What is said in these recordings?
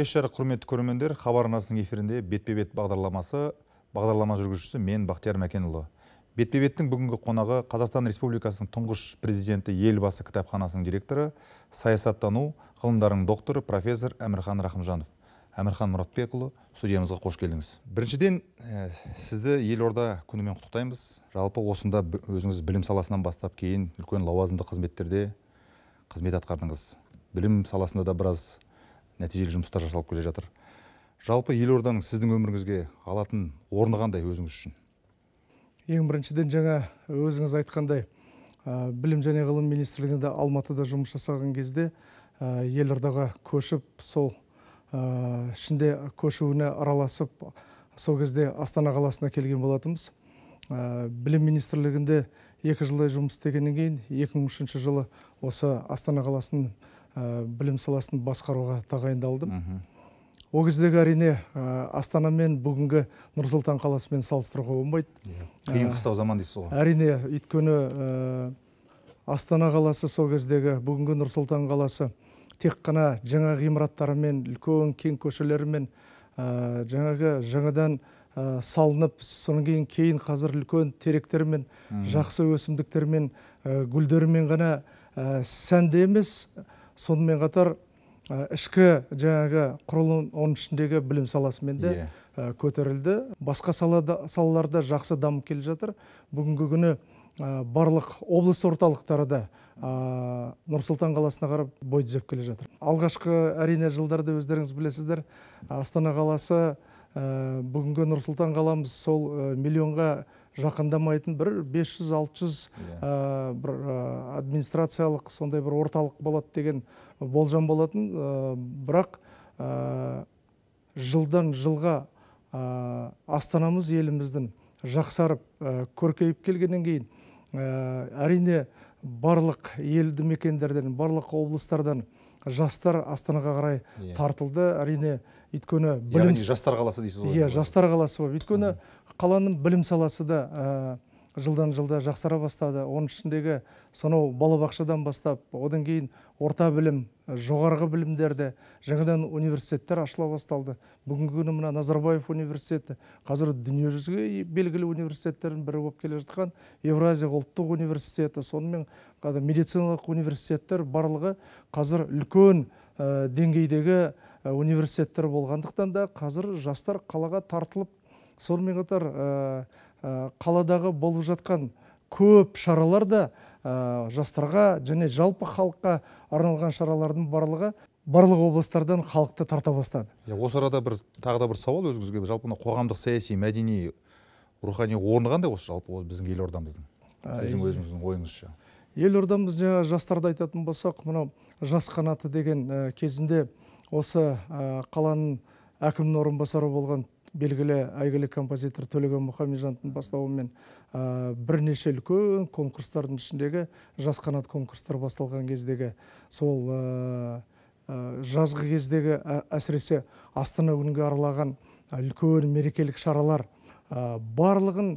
кеш жарық құрметті көрермендер хабар арнасының эфирінде бетпе бет бағдарламасы бағдарлама жүргізушісі мен бақтияр мәкенұлы бетпе беттің бүгінгі қонағы қазақстан республикасының тұңғыш президенті елбасы кітапханасының директоры саясаттану ғылымдарының докторы профессор әмірхан рахымжанов әмірхан мұратбекұлы студиямызға қош келдіңіз біріншіден ә, сізді елорда күнімен құттықтаймыз жалпы осында өзіңіз білім саласынан бастап кейін үлкен лауазымды қызметтерде қызмет атқардыңыз білім саласында да біраз нәтижелі жұмыстар жасалып келе жатыр жалпы елорданың сіздің өміріңізге алатын орны қандай өзіңіз үшін ең біріншіден жаңа өзіңіз айтқандай білім және ғылым министрлігінде алматыда жұмыс жасаған кезде ә, елордаға көшіп сол ә, ішінде көшуіне араласып сол кезде астана қаласына келген болатынбыз білім министрлігінде екі жылдай жұмыс істегеннен кейін 2003 жылы осы астана қаласының ә, білім саласын басқаруға тағайындалдым ол кездегі әрине ә, астана мен бүгінгі нұр сұлтан қаласымен салыстыруға болмайды иә, қиын ә, қыстау заман дейсіз ғой әрине өйткені ә, астана қаласы сол кездегі бүгінгі нұр сұлтан қаласы тек қана жаңа ғимараттарымен үлкен кең көшелерімен ә, жаңағы жаңадан ә, салынып содан кейін кейін қазір үлкен теректермен жақсы өсімдіктермен ә, гүлдермен ғана ә, сәнді емес сонымен қатар ішкі жаңағы құрылым оның ішіндегі білім саласымен де иә. көтерілді басқа салада, салаларда жақсы дамып келе жатыр бүгінгі күні барлық облыс орталықтары да ә, нұр сұлтан қаласына қарап бой түзеп келе жатыр алғашқы әрине жылдарда өздеріңіз білесіздер астана қаласы бүгінгі нұр сұлтан қаламыз сол миллионға жақындамайтын бір 500-600 иә. бір администрациялық сондай бір орталық болады деген болжам болатын бірақ жылдан жылға астанамыз еліміздің жақсарып көркейіп келгеннен кейін әрине барлық елді мекендерден барлық облыстардан жастар астанаға қарай иә. тартылды әрине өйткені білім яғни жастар қаласы дейсіз ғой иә жастар қаласы болып өйткені қаланың білім саласы да э, жылдан жылда жақсара бастады оның ішіндегі сонау балабақшадан бастап одан кейін орта білім э, жоғарғы білімдерді, жаңадан университеттер ашыла басталды бүгінгі күні мына назарбаев университеті қазір дүниежүзіге белгілі университеттердің бірі болып келе жатқан евразия ұлттық университеті сонымен қазір медициналық университеттер барлығы қазір үлкен ә, деңгейдегі университеттер болғандықтан да қазір жастар қалаға тартылып сонымен қатар э, э, қаладағы болып жатқан көп шаралар да э, жастарға және жалпы халыққа арналған шаралардың барлығы барлық облыстардан халықты тарта бастады осы арада бір тағы да бір сауал өзіңізге жалпы мына қоғамдық саяси мәдени рухани орны қандай осы жалпы біздің елордамыздың сіздің ә, өзіңіздің ойыңызша елордамыз жаңағы жастарды айтатын болсақ мынау жас қанаты деген кезінде осы қаланың әкімінің орынбасары болған белгілі әйгілі композитор төлеген мұхамеджановтың бастауымен ә, бірнеше үлкен конкурстардың ішіндегі жас қанат конкурстар басталған кездегі сол жазғы кездегі әсіресе астана күнге аралаған үлкен мерекелік шаралар барлығын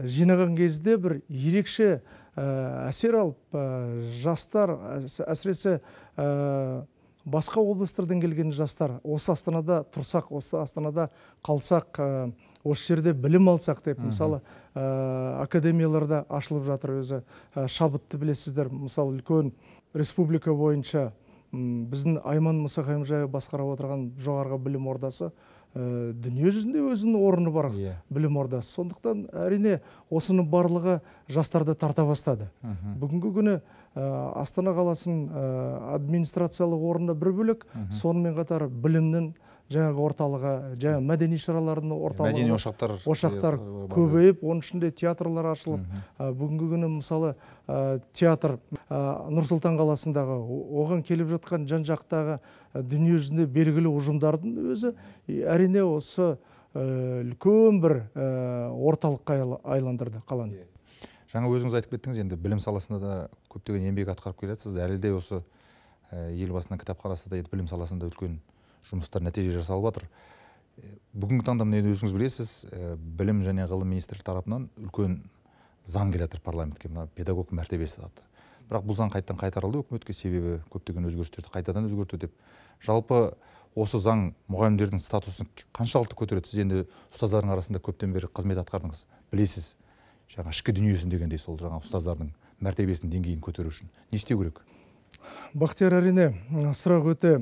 жинаған кезде бір ерекше әсер алып жастар әсіресе басқа облыстардан келген жастар осы астанада тұрсақ осы астанада қалсақ э, осы жерде білім алсақ деп мысалы э, академияларда ашылып жатыр өзі э, шабытты білесіздер мысалы үлкен республика бойынша біздің айман мұсахамжаев басқарып отырған жоғарғы білім ордасы ә, дүние жүзінде өзінің орны бар yeah. Иә. білім ордасы сондықтан әрине осының барлығы жастарды тарта бастады бүгінгі күні Э, астана қаласының э, администрациялық орында бір бөлек сонымен қатар білімнің жаңағы орталығы жаңа мәдени шаралардың орталығы мәдени ошақтар ошақтар э, көбейіп оның ішінде театрлар ашылып бүгінгі күні мысалы театр нұр қаласындағы оған келіп жатқан жан жақтағы дүниежүзінде белгілі ұжымдардың өзі әрине осы үлкен бір орталыққа айландырды қаланы жаңа өзіңіз айтып кеттіңіз енді білім саласында да көптеген еңбек атқарып келе жатсыз әлі де осы басынан елбасының кітапханасы да білім саласында үлкен жұмыстар нәтиже жасалып жатыр бүгінгі таңда міне өзіңіз білесіз білім және ғылым министрлігі тарапынан үлкен заң келе жатыр парламентке мына педагог мәртебесі атты бірақ бұл заң қайтадан қайтарылды үкіметке себебі көптеген өзгерістерді қайтадан өзгерту деп жалпы осы заң мұғалімдердің статусын қаншалықты көтереді сіз енді ұстаздардың арасында көптен бері қызмет атқардыңыз білесіз жаңа ішкі дүниесін дегендей сол жаңа ұстаздардың мәртебесін деңгейін көтеру үшін не істеу керек бақтияр әрине сұрақ өте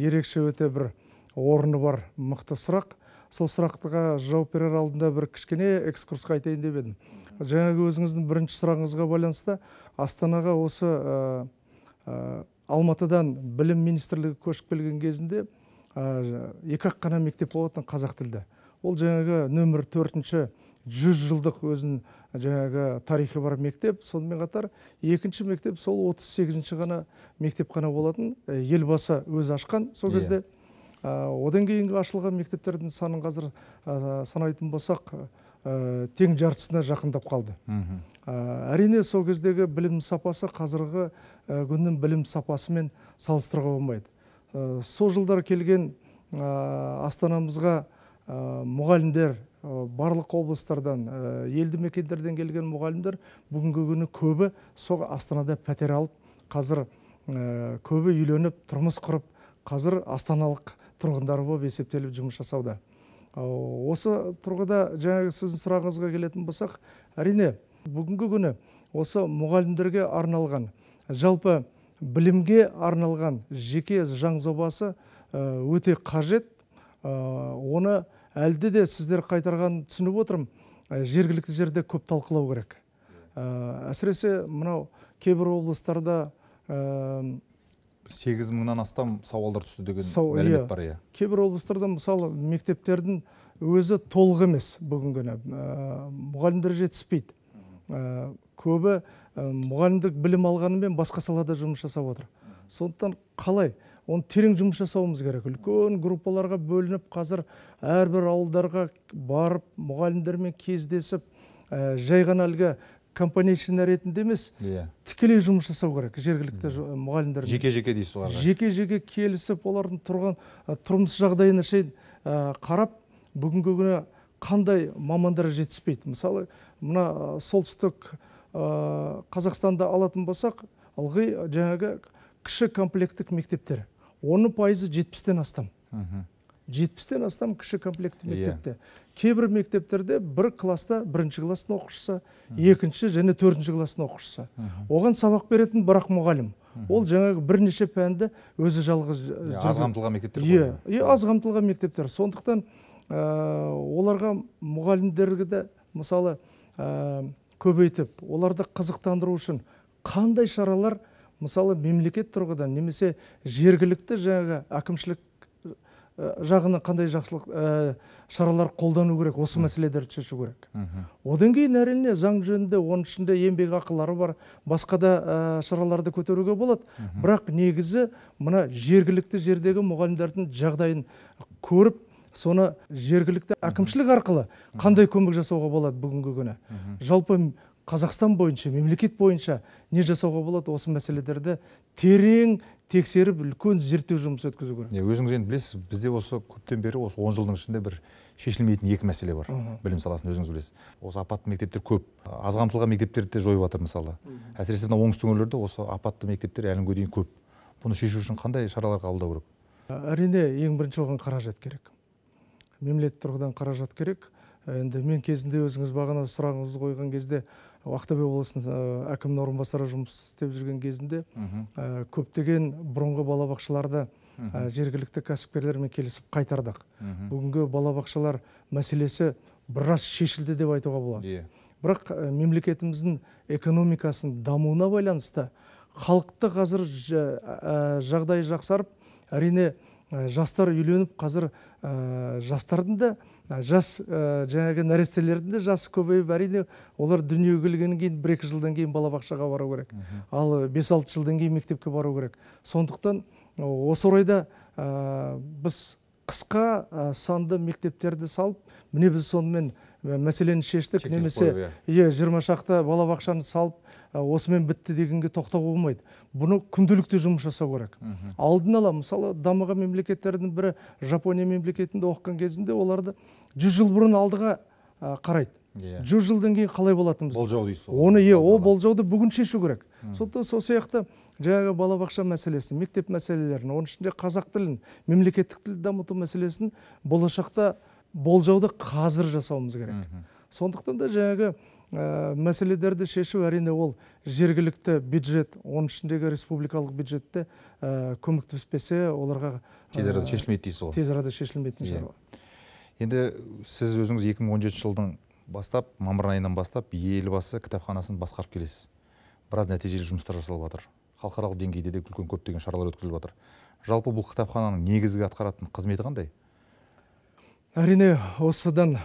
ерекше өте бір орны бар мықты сұрақ сол сұраққа жауап берер алдында бір кішкене экскурсқа айтайын деп едім жаңағы өзіңіздің бірінші сұрағыңызға байланысты астанаға осы ә, алматыдан білім министрлігі көшіп келген кезінде ә, екі ақ қана мектеп болатын қазақ тілді ол жаңағы нөмір төртінші жүз жылдық өзінің жаңағы тарихы бар мектеп сонымен қатар екінші мектеп сол 38-ші ғана мектеп қана болатын елбасы өз ашқан сол иә. кезде одан кейінгі ашылған мектептердің санын қазір санайтын болсақ тең жартысына жақындап қалды әрине сол кездегі білім сапасы қазіргі күннің білім сапасымен салыстыруға болмайды сол жылдар келген астанамызға Э, мұғалімдер э, барлық облыстардан э, елді мекендерден келген мұғалімдер бүгінгі күні көбі сол астанада пәтер алып қазір көбі үйленіп тұрмыс құрып қазір астаналық тұрғындар болып есептеліп жұмыс жасауда осы тұрғыда жаңағы сіздің сұрағыңызға келетін болсақ әрине бүгінгі күні осы мұғалімдерге арналған жалпы білімге арналған жеке заң жобасы өте қажет оны әлде де сіздер қайтарған түсініп отырым, ә, жергілікті жерде көп талқылау керек ә, әсіресе мынау кейбір облыстарда ә, сегіз мыңнан астам сауалдар түсті деген мәлімет иә. бар иә кейбір облыстарда мысалы мектептердің өзі толық емес бүгінгі күні мұғалімдер жетіспейді көбі мұғалімдік білім алғанымен басқа салада жұмыс жасап отыр сондықтан қалай оны терең жұмыс жасауымыз керек үлкен группаларға бөлініп қазір әрбір ауылдарға барып мұғалімдермен кездесіп ә, жай ғана әлгі компанейщина ретінде емес yeah. Иә. тікелей жұмыс жасау керек жергілікті yeah. мұғалімдермен жеке жеке дейсіз ғой жеке жеке келісіп олардың тұрған ә, тұрмыс жағдайына шейін ә, қарап бүгінгі күні қандай мамандар жетіспейді мысалы мына ә, солтүстік ә, қазақстанды алатын болсақ ылғи жаңағы кіші комплекттік мектептер оның пайызы жетпістен астам жетпістен астам кіші комплектті иә. мектепте кейбір мектептерде бір класста бірінші класстың оқушысы екінші және төртінші класстың оқушысы оған сабақ беретін бір ақ мұғалім ол жаңағы бірнеше пәнді өзі жалғыз аз қамтылған мектептер иә иә аз қамтылған мектептер сондықтан э, оларға мұғалімдерді де мысалы э, көбейтіп оларды қызықтандыру үшін қандай шаралар мысалы мемлекет тұрғыдан немесе жергілікті жаңағы әкімшілік э, жағынан қандай жақсылық э, шаралар қолдану керек осы мәселелерді шешу керек одан кейін әрине заң жөнінде оның ішінде ақылары бар басқа да э, шараларды көтеруге болады бірақ негізі мына жергілікті жердегі мұғалімдердің жағдайын көріп соны жергілікті әкімшілік арқылы қандай көмек жасауға болады бүгінгі күні жалпы қазақстан бойынша мемлекет бойынша не жасауға болады осы мәселелерді терең тексеріп үлкен зерттеу жұмысы өткізу керек иә өзіңіз енді білесіз бізде осы көптен бері осы он жылдың ішінде бір шешілмейтін екі мәселе бар Үху. білім саласында өзіңіз білесіз осы апатты мектептер көп аз қамтылған мектептерді де жойып жатыр мысалы әсіресе мына оңтүстік өңірлерде осы апатты мектептер әлі күнге дейін көп бұны шешу үшін қандай шаралар қабылдау керек әрине ең бірінші оған қаражат керек мемлекет тұрғыдан қаражат керек Ә, енді мен кезінде өзіңіз бағана сұрағыңызды қойған кезде ақтөбе облысының ә, әкімінің орынбасары жұмыс істеп жүрген кезінде ә, көптеген бұрынғы балабақшаларды ә, жергілікті кәсіпкерлермен келісіп қайтардық бүгінгі балабақшалар мәселесі біраз шешілді деп айтуға болады yeah. Иә. бірақ ә, мемлекетіміздің экономикасының дамуына байланысты халықты қазір жағдайы жақсарып әрине жастар үйленіп қазір жастардың да жас ә, жаңағы нәрестелердің де жасы көбейіп әрине олар дүниеге келгеннен кейін бір екі жылдан кейін балабақшаға бару керек ал э, бес алты жылдан кейін мектепке бару керек сондықтан э, осы орайда ә, біз қысқа санды мектептерді салып міне біз сонымен мәселені шештік немесе иә. иә жиырма шақты балабақшаны салып Ә, осымен бітті дегенге тоқтауға болмайды бұны күнделікті жұмыс жасау керек алдын ала мысалы дамыған мемлекеттердің бірі жапония мемлекетінде оқыған кезінде оларды жүз жыл бұрын алдыға қарайды иә жүз жылдан кейін қалай болатынымыз болжау дейсіз ғой оны иә ол болжауды бүгін шешу керек сондықтан сол сияқты жаңағы балабақша мәселесін мектеп мәселелерін оның ішінде қазақ тілін мемлекеттік тілді дамыту мәселесін болашақта болжауды қазір жасауымыз керек сондықтан да жаңағы ә, мәселелерді шешу әрине ол жергілікті бюджет оның ішіндегі республикалық бюджетте ә, э, көмектеспесе оларға ә, тез арада шешілмейді дейсіз ғой тез арада шешілмейтін yeah. Иә. енді сіз өзіңіз 2017 жылдың бастап мамыр айынан бастап елбасы кітапханасын басқарып келесіз біраз нәтижелі жұмыстар жасалып жатыр халықаралық деңгейде де үлкен көптеген шаралар өткізіліп жатыр жалпы бұл кітапхананың негізгі атқаратын қызметі қандай әрине осыдан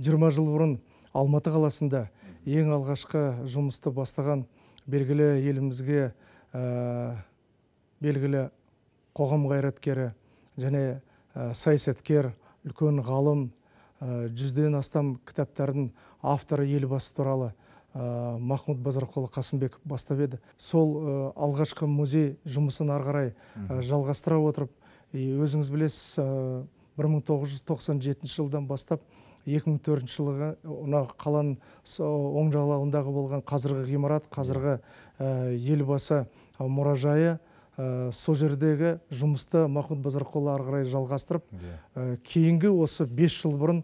жиырма жыл бұрын алматы қаласында ең алғашқы жұмысты бастаған белгілі елімізге ә, белгілі қоғам қайраткері және ә, саясаткер үлкен ғалым ә, жүзден астам кітаптардың авторы елбасы туралы ә, махмұд базарқұлы қасымбек бастап еді сол ә, алғашқы музей жұмысын ары қарай ә, жалғастыра отырып өзіңіз білесіз ә, 1997 жылдан бастап 2004 мың төртінші жылғы мына қаланың оң жағалауындағы болған қазіргі ғимарат қазіргі э, елбасы э, мұражайы ә, сол жердегі жұмысты махмұд базарқұлы ары қарай жалғастырып иә. кейінгі осы 5 жыл бұрын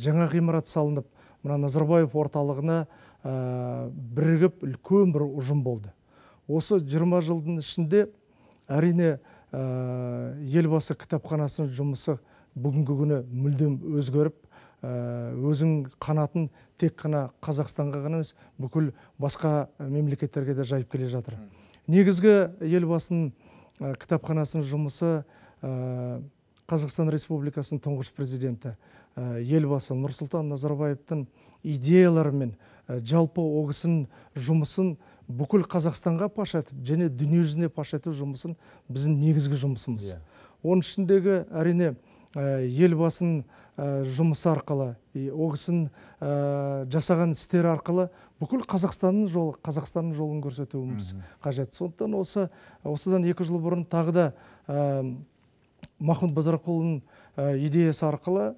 жаңа ғимарат салынып мына назарбаев орталығына бірігіп үлкен бір ұжым болды осы 20 жылдың ішінде әрине елбасы кітапханасының жұмысы бүгінгі күні мүлдем өзгеріп Э, өзің қанатын тек қана қазақстанға ғана емес бүкіл басқа э, мемлекеттерге де жайып келе жатыр негізгі елбасының э, кітапханасының жұмысы қазақстан республикасының тұңғыш президенті елбасы нұрсұлтан назарбаевтың идеялары мен жалпы оғысын жұмысын бүкіл қазақстанға паш етіп және дүниежүзіне паш ету жұмысын біздің негізгі жұмысымыз иә. оның ішіндегі әрине елбасының Э, Жұмыс арқылы и ол кісінің э, жасаған істері арқылы бүкіл қазақстанның жолы қазақстанның жолын көрсетуіміз қажет сондықтан осы осыдан екі жыл бұрын тағы да ә, э, махмұд базарқұлының идеясы арқылы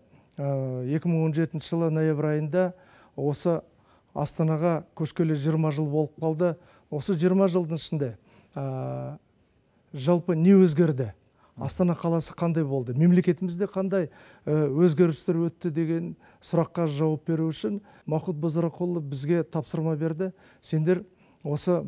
ә, 2017 жылы ноябрь айында осы астанаға көшкелі 20 жыл болып қалды осы 20 жылдың ішінде жалпы не өзгерді астана қаласы қандай болды мемлекетімізде қандай э, өзгерістер өтті деген сұраққа жауап беру үшін мақұт базарақұлы бізге тапсырма берді сендер осы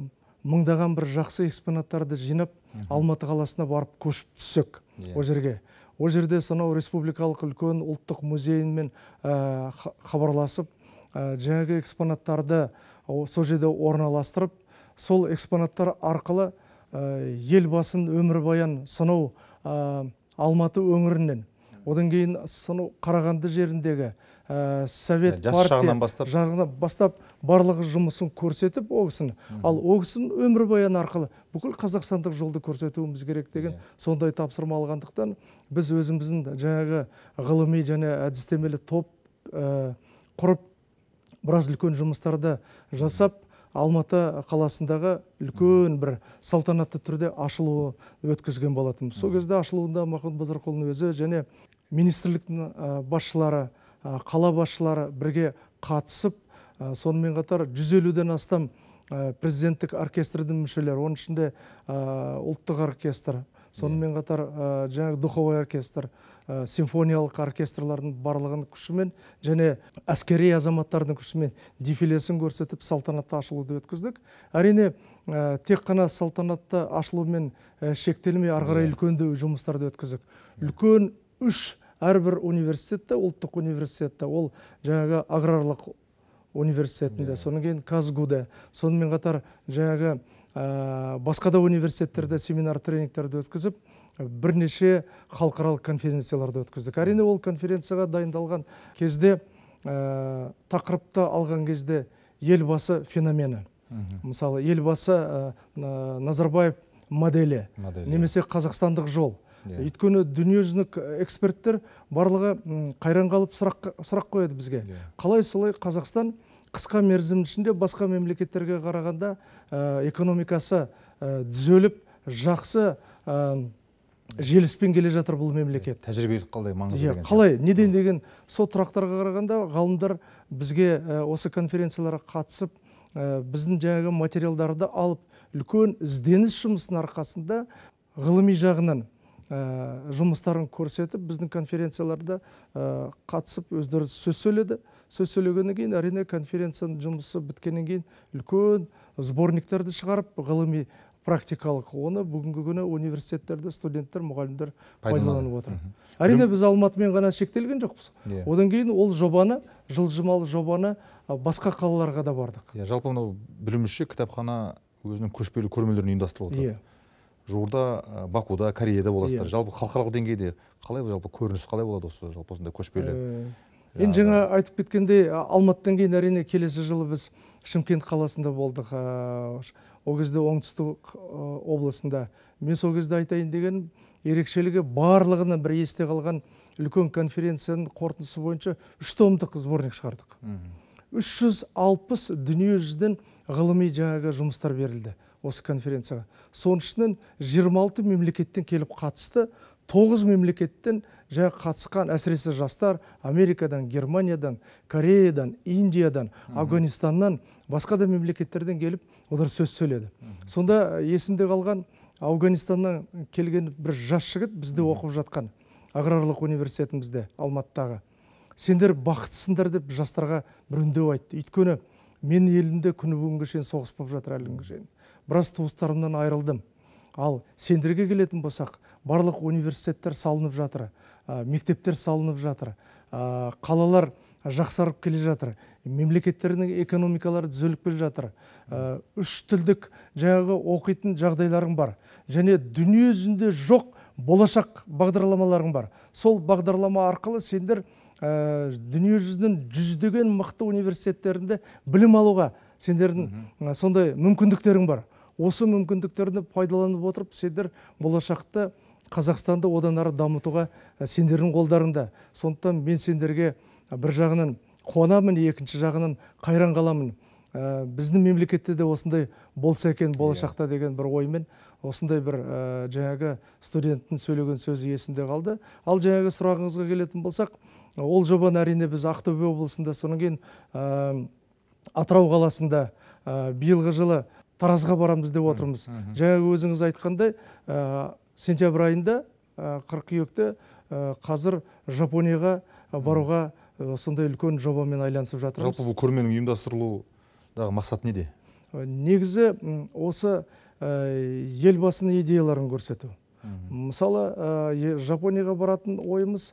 мыңдаған бір жақсы экспонаттарды жинап алматы қаласына барып көшіп түссек yeah. Иә. ол жерге ол жерде сонау республикалық үлкен ұлттық музейінмен э, хабарласып э, жаңағы экспонаттарды сол жерде орналастырып сол экспонаттар арқылы ә, елбасын өмірбаян сонау алматы өңірінен одан кейін сонау қарағанды жеріндегі совет ә, партия бастап жағынан бастап барлығы жұмысын көрсетіп ол ал ол кісінің өмірбаяны арқылы бүкіл қазақстандық жолды көрсетуіміз керек деген сондай тапсырма алғандықтан біз өзіміздің жаңағы ғылыми және әдістемелі топ құрып біраз үлкен жұмыстарды жасап алматы қаласындағы үлкен бір салтанатты түрде ашылуы өткізген болатынбыз сол кезде ашылуында Мақын қолының өзі және министрліктің басшылары қала басшылары бірге қатысып сонымен қатар 150-ден астам президенттік оркестрдің мүшелері оның ішінде ұлттық оркестр сонымен иә. қатар жаңағы духовой оркестр симфониялық оркестрлардың барлығының күшімен және әскери азаматтардың күшімен дефилесін көрсетіп салтанатты ашылуды өткіздік әрине ә, тек қана салтанатты ашылумен ә, шектелмей ары қарай иә. үлкендеу жұмыстарды өткіздік үлкен үш әрбір университетте ұлттық университетте ол жаңағы аграрлық университетінде иә. содан кейін казгуде сонымен қатар жаңағы Э, басқа да университеттерде семинар тренингтерді өткізіп э, бірнеше халықаралық конференцияларды өткіздік әрине ол конференцияға дайындалған кезде ә, тақырыпты алған кезде елбасы феномені мысалы елбасы ә, назарбаев моделі, немесе қазақстандық жол yeah. Иә. өйткені дүниежүзілік эксперттер барлығы қайран қалып сұрақ, сұрақ қояды бізге yeah. Иә. қалай солай қазақстан қысқа мерзім ішінде басқа мемлекеттерге қарағанда э, экономикасы э, түзеліп жақсы э, желіспен келе жатыр бұл мемлекет тәжірибелік қалай маңызды иә қалай неден деген сол тұрақтарға қарағанда ғалымдар бізге осы конференцияларға қатысып біздің жаңағы материалдарды алып үлкен ізденіс жұмысының арқасында ғылыми жағынан жұмыстарын көрсетіп біздің конференцияларда қатысып өздері сөз сөйледі сөз сөйлегеннен кейін әрине конференцияның жұмысы біткеннен кейін үлкен сборниктерді шығарып ғылыми практикалық оны бүгінгі күні университеттерде студенттер мұғалімдер пайдаланып отыр әрине біз алматымен ғана шектелген жоқпыз иә. одан кейін ол жобаны жылжымалы жобаны басқа қалаларға да бардық иә жалпы мынау білуімізше кітапхана өзінің көшпелі көрмелерін ұйымдастырып отыр иә жуырда бакуда кореяда боласыздар иә. жалпы халықаралық деңгейде қалай жалпы көрініс қалай болады осы жалпы осындай көшпелі ә, енді жаңа айтып кеткендей алматыдан кейін әрине келесі жылы біз шымкент қаласында болдық ол кезде оңтүстік облысында мен сол кезде айтайын дегенім ерекшелігі барлығына бір есте қалған үлкен конференцияның қорытындысы бойынша үш томдық сборник шығардық үш жүз алпыс дүниежүзіден ғылыми жаңағы жұмыстар берілді осы конференцияға соның ішінен 26 мемлекеттен келіп қатысты тоғыз мемлекеттен жа қатысқан әсіресе жастар америкадан германиядан кореядан индиядан афганистаннан басқа да мемлекеттерден келіп олар сөз сөйледі сонда есімде қалған ауғанистаннан келген бір жас жігіт бізді оқып жатқан аграрлық университетімізде алматыдағы сендер бақытсыңдар деп жастарға бір үндеу айтты өйткені мен елімде күні бүгінге шейін соғыс болып жатыр әлі күнге шейін біраз туыстарымнан айырылдым ал сендерге келетін болсақ барлық университеттер салынып жатыр мектептер салынып жатыр қалалар жақсарып келе жатыр мемлекеттердің экономикалары түзеліп келе жатыр үш тілдік жаңағы оқитын жағдайларың бар және дүние жүзінде жоқ болашақ бағдарламаларың бар сол бағдарлама арқылы сендер дүние жүзінің жүздеген мықты университеттерінде білім алуға сендердің сондай мүмкіндіктерің бар осы мүмкіндіктерді пайдаланып отырып сендер болашақты қазақстанды одан ары дамытуға сендердің қолдарыңда сондықтан мен сендерге бір жағынан қуанамын екінші жағынан қайран қаламын біздің мемлекетте де осындай болса екен болашақта иә. деген бір оймен осындай бір жаңағы студенттің сөйлеген сөзі есімде қалды ал жаңағы сұрағыңызға келетін болсақ ол жобаны әрине біз ақтөбе облысында содан кейін атырау қаласында биылғы жылы таразға барамыз деп отырмыз жаңағы өзіңіз айтқандай сентябрь айында қыркүйекте қазір жапонияға баруға сондай үлкен жобамен айналысып жатырмыз жалпы бұл көрменің ұйымдастырылудағы мақсаты неде негізі осы елбасының идеяларын көрсету мысалы жапонияға баратын ойымыз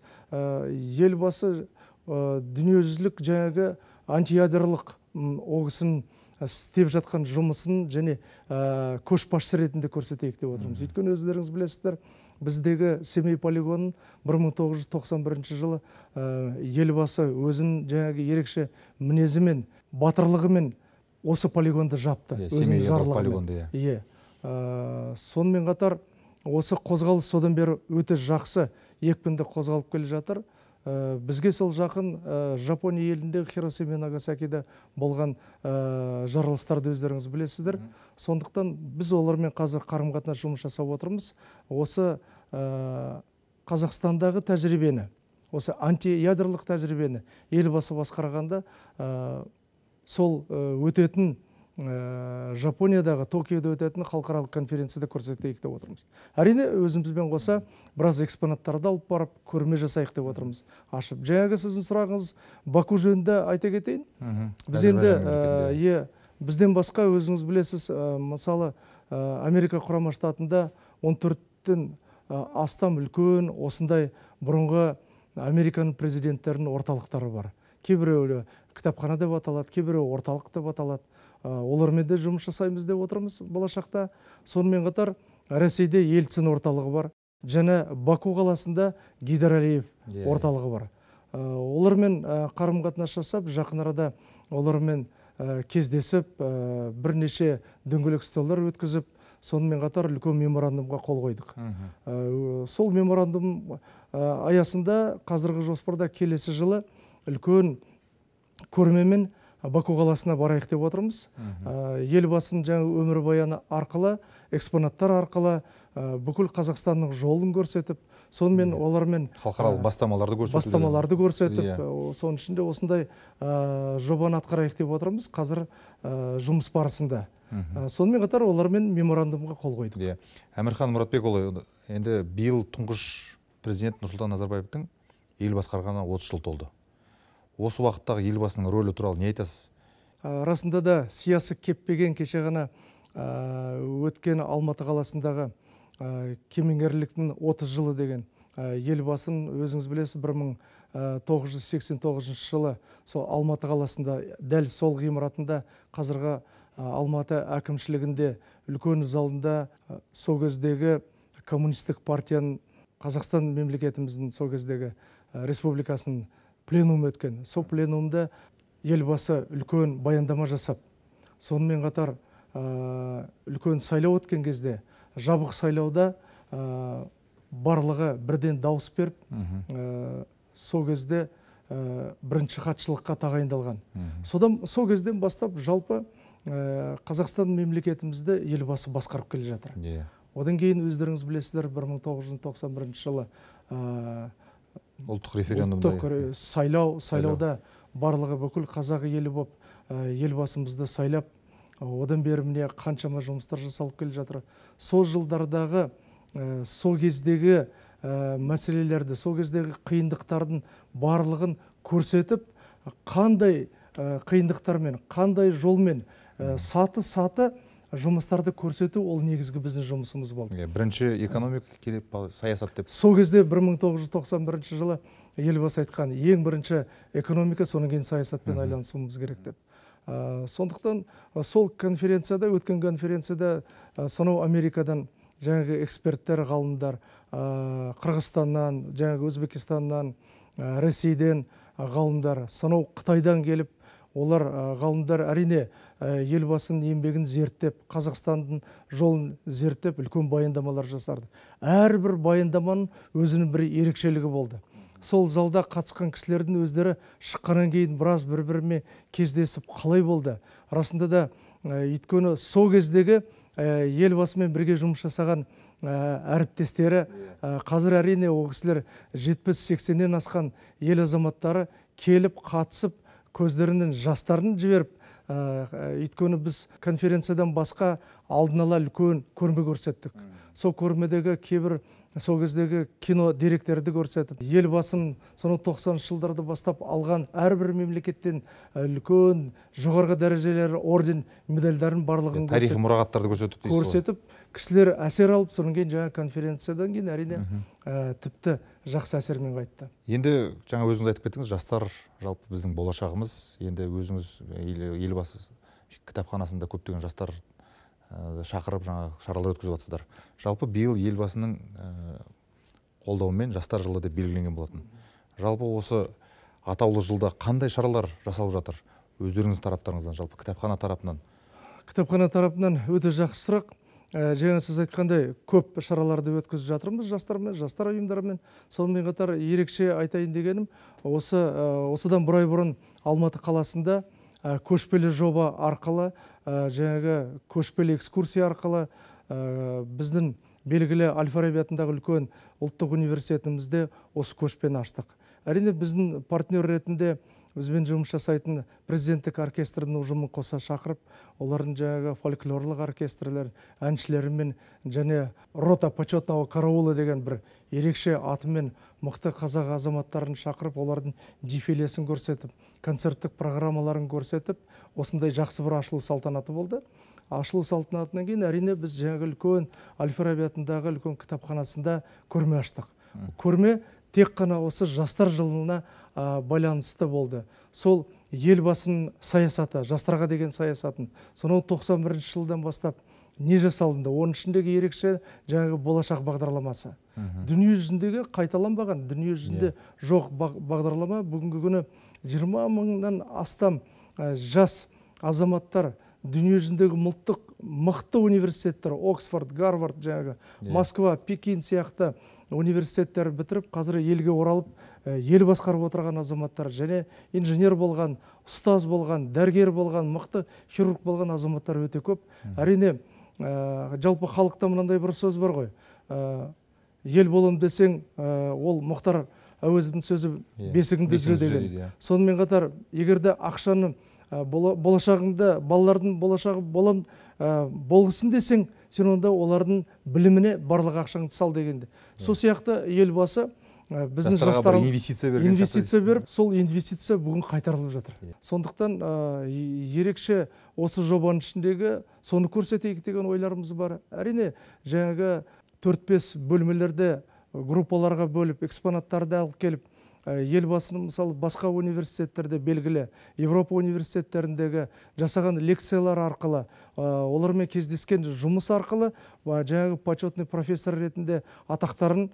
елбасы дүниежүзілік жаңағы антиядролық ол кісінің Ә, істеп жатқан жұмысын және ә, көшбасшы ретінде көрсетейік деп отырмыз өйткені өздеріңіз білесіздер біздегі семей полигонын 1991 жылы ә, елбасы өзінің жаңағы ерекше мінезімен батырлығымен осы полигонды жапты иә, Семей иә, иә. Ә, сонымен қатар осы қозғалыс содан бері өте жақсы екпінді қозғалып келе жатыр Э, бізге сол жақын ә, жапония елінде хиросима нагасакиде болған ә, жарылыстарды өздеріңіз білесіздер сондықтан біз олармен қазір қарым қатынас жұмыс жасап отырмыз осы ә, қазақстандағы тәжірибені осы антиядролық тәжірибені елбасы басқарғанда сол өтетін ә, жапониядағы токиода өтетін халықаралық конференцияда көрсетейік деп отырмыз әрине өзімізбен қоса біраз экспонаттарды алып барып көрме жасайық деп отырмыз ашып жаңағы сіздің сұрағыңыз баку жөнінде айта кетейін біз енді э, е, иә, бізден басқа өзіңіз білесіз э, мысалы америка құрама штатында 14-тен астам үлкен осындай бұрынғы американың президенттерінің орталықтары бар кейбіреуі кітапхана деп аталады кейбіреуі орталық деп аталады Ә, олармен де жұмыс жасаймыз деп отырмыз болашақта сонымен қатар ресейде ельцин орталығы бар және баку қаласында гидаралиев орталығы бар ә, олармен ә, қарым қатынас жасап жақын арада олармен кездесіп бірнеше дөңгелек столдар өткізіп сонымен қатар үлкен меморандумға қол қойдық сол меморандум аясында қазіргі жоспарда келесі жылы үлкен көрмемен баку қаласына барайық деп отырмыз елбасының жаңа өмірбаяны арқылы экспонаттар арқылы бүкіл қазақстанның жолын көрсетіп сонымен олармен халықаралық бастамаларды көрсетіп бастамаларды иә. көрсетіп соның ішінде осындай жобаны атқарайық деп отырмыз қазір жұмыс барысында сонымен қатар олармен меморандумға қол қойдық иә әмірхан мұратбекұлы енді биыл тұңғыш президент нұрсұлтан назарбаевтың ел басқарғанына отыз жыл толды осы уақыттағы елбасының рөлі туралы не айтасыз расында да сиясы кеппеген кеше ғана өткен алматы қаласындағы ә, кемеңгерліктің отыз жылы деген елбасын өзіңіз білесіз бір мың жылы сол алматы қаласында дәл сол ғимаратында қазіргі алматы әкімшілігінде үлкен залында сол кездегі коммунистік партияның қазақстан мемлекетіміздің сол кездегі республикасының пленум өткен сол пленумда елбасы үлкен баяндама жасап сонымен қатар үлкен сайлау өткен кезде жабық сайлауда барлығы бірден дауыс беріп ә, сол кезде ә, бірінші хатшылыққа тағайындалған содан сол кезден бастап жалпы ә, қазақстан мемлекетімізді елбасы басқарып келе жатыр yeah. Иә. одан кейін өздеріңіз білесіздер 1991 жылы ұлттық референдумда ұлттық иә. э, сайлау сайлауда барлығы бүкіл қазақ елі болып э, елбасымызды сайлап э, одан бері міне қаншама жұмыстар жасалып келе жатыр сол жылдардағы сол кездегі мәселелерді сол кездегі қиындықтардың барлығын көрсетіп қандай қиындықтармен қандай жолмен саты саты жұмыстарды көрсету ол негізгі біздің жұмысымыз болды yeah, бірінші экономика келіп саясат деп сол кезде 1991 жылы елбасы айтқан ең бірінші экономика содан кейін саясатпен mm -hmm. айналысуымыз керек деп ә, сондықтан сол конференцияда өткен конференцияда ә, сонау америкадан жаңағы эксперттер ғалымдар ә, қырғызстаннан жаңағы өзбекстаннан ә, ресейден ғалымдар сонау қытайдан келіп олар ғалымдар әрине елбасының еңбегін зерттеп қазақстанның жолын зерттеп үлкен баяндамалар жасарды әрбір баяндаманың өзінің бір ерекшелігі болды сол залда қатысқан кісілердің өздері шыққаннан кейін біраз бір бірімен кездесіп қалай болды расында да өйткені сол кездегі елбасымен бірге жұмыс жасаған әріптестері қазір әрине ол кісілер жетпіс сексеннен асқан ел азаматтары келіп қатысып көздерінен жастарын жіберіп өйткені біз конференциядан басқа алдын ала үлкен көрме көрсеттік сол көрмедегі кейбір сол кездегі кино деректерді көрсетіп елбасын сонау тоқсаныншы жылдарды бастап алған әрбір мемлекеттен үлкен жоғарғы дәрежелер орден медальдарын барлығын тарихи мұрағаттарды көрсетіп дейсіз көрсетіп кісілер әсер алып содан кейін жаңа конференциядан кейін әрине ә, тіпті жақсы әсермен қайтты енді жаңа өзіңіз айтып кеттіңіз жастар жалпы біздің болашағымыз енді өзіңіз елбасы кітапханасында көптеген жастар шақырып жаңа шаралар өткізіп жатсыздар жалпы биыл елбасының қолдауымен жастар жылы деп белгіленген болатын жалпы осы атаулы жылда қандай шаралар жасалып жатыр өздеріңіз тараптарыңыздан жалпы кітапхана тарапынан кітапхана тарапынан өте жақсы сұрақ Э, жаңа сіз айтқандай көп шараларды өткізіп жатырмыз жастармен жастар ұйымдарымен сонымен қатар ерекше айтайын дегенім осы э, осыдан бір бұрын алматы қаласында э, көшпелі жоба арқылы жаңағы көшпелі экскурсия арқылы біздің белгілі әл фараби үлкен ұлттық университетімізде осы көшпені аштық әрине біздің партнер ретінде бізбен жұмыс жасайтын президенттік оркестрдің ұжымын қоса шақырып олардың жаңағы фольклорлық оркестрлер әншілерімен және рота почетного караула деген бір ерекше атымен мықты қазақ азаматтарын шақырып олардың дефилесін көрсетіп концерттік программаларын көрсетіп осындай жақсы бір ашылу салтанаты болды ашылу салтанатынан кейін әрине біз жаңағы үлкен әл фараби атындағы үлкен кітапханасында көрме аштық көрме тек қана осы жастар жылына байланысты болды сол елбасының саясаты жастарға деген саясатын сонау 91 жылдан бастап не жасалынды оның ішіндегі ерекше жаңағы болашақ бағдарламасы дүние жүзіндегі қайталанбаған дүние жүзінде yeah. Иә. жоқ бағдарлама бүгінгі күні жиырма мыңнан астам жас азаматтар дүние жүзіндегі мықты университеттер оксфорд гарвард жаңағы yeah. Иә. москва пекин сияқты университеттер бітіріп қазір елге оралып ел басқарып отырған азаматтар және инженер болған ұстаз болған дәрігер болған мықты хирург болған азаматтар өте көп әрине жалпы халықта мынандай бір сөз бар ғой ел болым десең ол мұхтар әуезовтің сөзі иә, бесігіңді түзе деген иә. сонымен қатар егер де ақшаны болашағыңда балалардың болашағы болам ә, болғысын десең сен онда олардың біліміне барлық ақшаңды сал дегенде сол сияқты елбасы ә, біздің жастар инвестиция берген инвестиция беріп сол инвестиция бүгін қайтарылып жатыр иә. сондықтан ә, ерекше осы жобаның ішіндегі соны көрсетейік деген ойларымыз бар әрине жаңағы төрт бес бөлмелерде группаларға бөліп экспонаттарды алып келіп елбасының мысалы басқа университеттерде белгілі европа университеттеріндегі жасаған лекциялар арқылы олармен кездескен жұмыс арқылы жаңағы почетный профессор ретінде атақтарын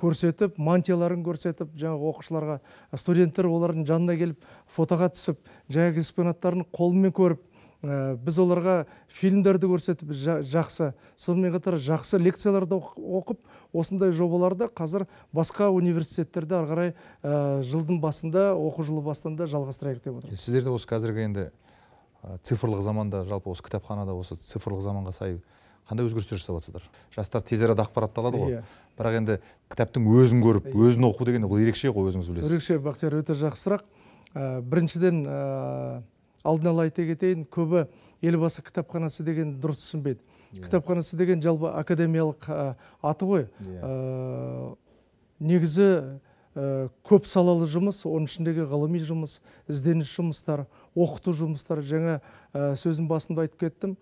көрсетіп мантияларын көрсетіп жаңағы оқушыларға студенттер олардың жанына келіп фотоға түсіп жаңағы экспонаттарын қолымен көріп ә, біз оларға фильмдерді көрсетіп жа, жақсы сонымен қатар жақсы лекцияларды оқып осындай жобаларды қазір басқа университеттерде ары қарай ә, жылдың басында оқу жылы басында жалғастырайық деп отырмыз сіздерде осы қазіргі енді цифрлық заманда жалпы осы кітапханада осы цифрлық заманға сай қандай өзгерістер жасап жатсыздар жастар тез арада ақпаратты алады ғой yeah. Иә. бірақ енді кітаптың өзін көріп иә. өзін оқу деген бұл ерекше ғой өзіңіз білесіз ерекше бақтияр өте жақсы сұрақ ә, біріншіден ә, алдын ала айта кетейін көбі елбасы кітапханасы деген дұрыс түсінбейді иә. кітапханасы деген жалпы академиялық аты ғой иә. негізі көп салалы жұмыс оның ішіндегі ғылыми жұмыс ізденіс жұмыстар оқыту жұмыстары жаңа сөзім сөздің басында айтып кеттім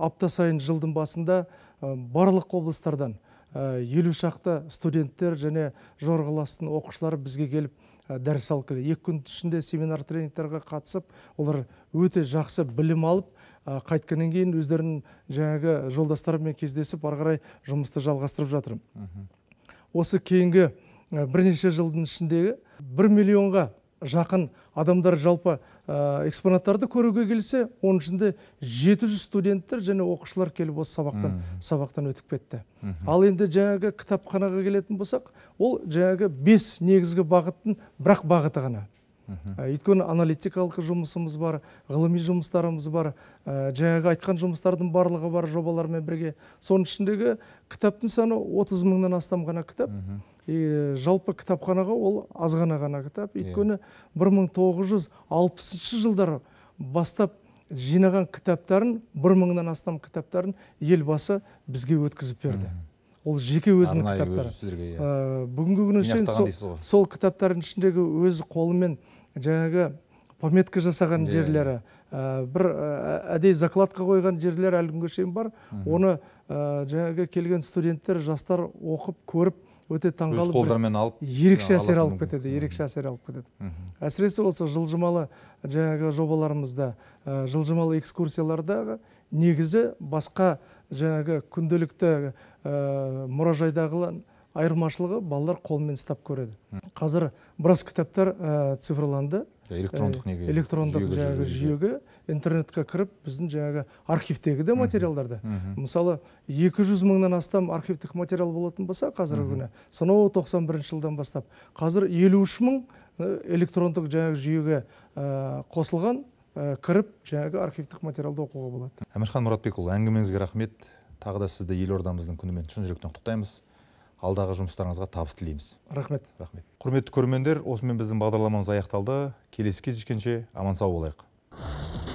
апта сайын жылдың басында барлық облыстардан елу шақты студенттер және жоғары класстың оқушылары бізге келіп Э, дәріс алып келеді екі күн ішінде семинар тренингтерге қатысып олар өте жақсы білім алып э, қайткеннен кейін өздерінің жаңағы жолдастарымен кездесіп ары қарай жұмысты жалғастырып жатырмын осы кейінгі э, бірнеше жылдың ішіндегі бір миллионға жақын адамдар жалпы Э, экспонаттарды көруге келсе оның ішінде 700 студенттер және оқушылар келіп осы сабақтан сабақтан өтіп кетті ал енді жаңағы кітапханаға келетін болсақ ол жаңағы бес негізгі бағыттың бірақ бағыты ғана өйткені аналитикалық жұмысымыз бар ғылыми жұмыстарымыз бар ә, айтқан жұмыстардың барлығы бар жобалармен бірге соның ішіндегі кітаптың саны 30 мыңнан астам ғана кітап и жалпы кітапханаға ол аз ғана ғана кітап өйткені бір мың жылдар бастап жинаған кітаптарын бір мыңнан астам кітаптарын елбасы бізге өткізіп берді ол жеке өзінің кітаптары иә. бүгінгі күні сол, сол кітаптардың ішіндегі өз қолымен жаңағы пометка жасаған иә. жерлері бір әдей закладка қойған жерлер әлі күнге шейін бар оны ә, жаңағы келген студенттер жастар оқып көріп өте таңғалып ерекше әсер алып кетеді ерекше әсер алып кетеді әсіресе осы жылжымалы жаңағы жобаларымызда жылжымалы экскурсиялардағы негізі басқа жаңағы күнделікті ә, айырмашылығы балалар қолмен ұстап көреді қазір біраз кітаптар ә, цифрланды электрондық ә, неге электрондық жаңағы жүйеге интернетке кіріп біздің жаңағы архивтегі де материалдарды мысалы 200 жүз мыңнан астам архивтік материал болатын болса қазіргі күні сонау 91 бірінші жылдан бастап қазір 53 үш мың ә, электрондық жаңағы жүйеге ә, қосылған ә, кіріп жаңағы архивтік материалды оқуға болады әмірхан мұратбекұлы әңгімеңізге рахмет тағы да сізді елордамыздың күнімен шын жүректен құттықтаймыз алдағы жұмыстарыңызға табыс тілейміз рахмет рахмет құрметті көрермендер осымен біздің бағдарламамыз аяқталды келесі кездескенше аман сау болайық